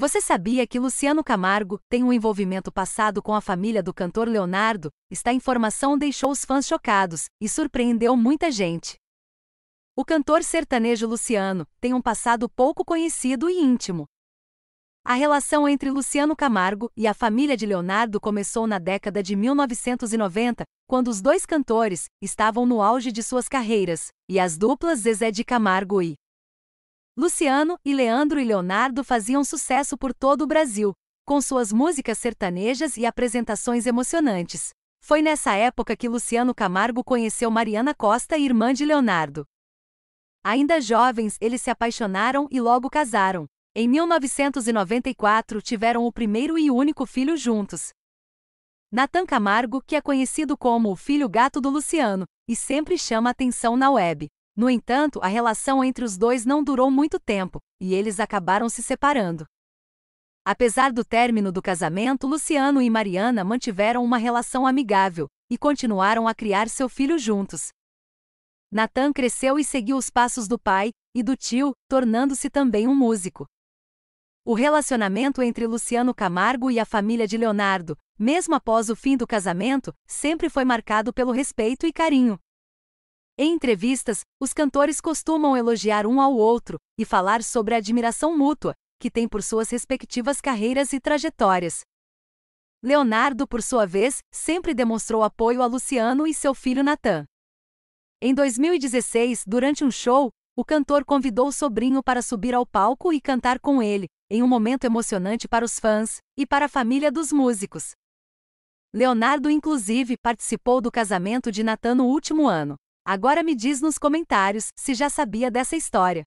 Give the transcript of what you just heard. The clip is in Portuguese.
Você sabia que Luciano Camargo tem um envolvimento passado com a família do cantor Leonardo? Esta informação deixou os fãs chocados e surpreendeu muita gente. O cantor sertanejo Luciano tem um passado pouco conhecido e íntimo. A relação entre Luciano Camargo e a família de Leonardo começou na década de 1990, quando os dois cantores estavam no auge de suas carreiras, e as duplas Zezé de Camargo e Luciano e Leandro e Leonardo faziam sucesso por todo o Brasil, com suas músicas sertanejas e apresentações emocionantes. Foi nessa época que Luciano Camargo conheceu Mariana Costa, irmã de Leonardo. Ainda jovens, eles se apaixonaram e logo casaram. Em 1994, tiveram o primeiro e único filho juntos. Natan Camargo, que é conhecido como o filho gato do Luciano, e sempre chama atenção na web. No entanto, a relação entre os dois não durou muito tempo, e eles acabaram se separando. Apesar do término do casamento, Luciano e Mariana mantiveram uma relação amigável e continuaram a criar seu filho juntos. Natan cresceu e seguiu os passos do pai e do tio, tornando-se também um músico. O relacionamento entre Luciano Camargo e a família de Leonardo, mesmo após o fim do casamento, sempre foi marcado pelo respeito e carinho. Em entrevistas, os cantores costumam elogiar um ao outro e falar sobre a admiração mútua que têm por suas respectivas carreiras e trajetórias. Leonardo, por sua vez, sempre demonstrou apoio a Luciano e seu filho Natan. Em 2016, durante um show, o cantor convidou o sobrinho para subir ao palco e cantar com ele, em um momento emocionante para os fãs e para a família dos músicos. Leonardo, inclusive, participou do casamento de Natan no último ano. Agora me diz nos comentários se já sabia dessa história.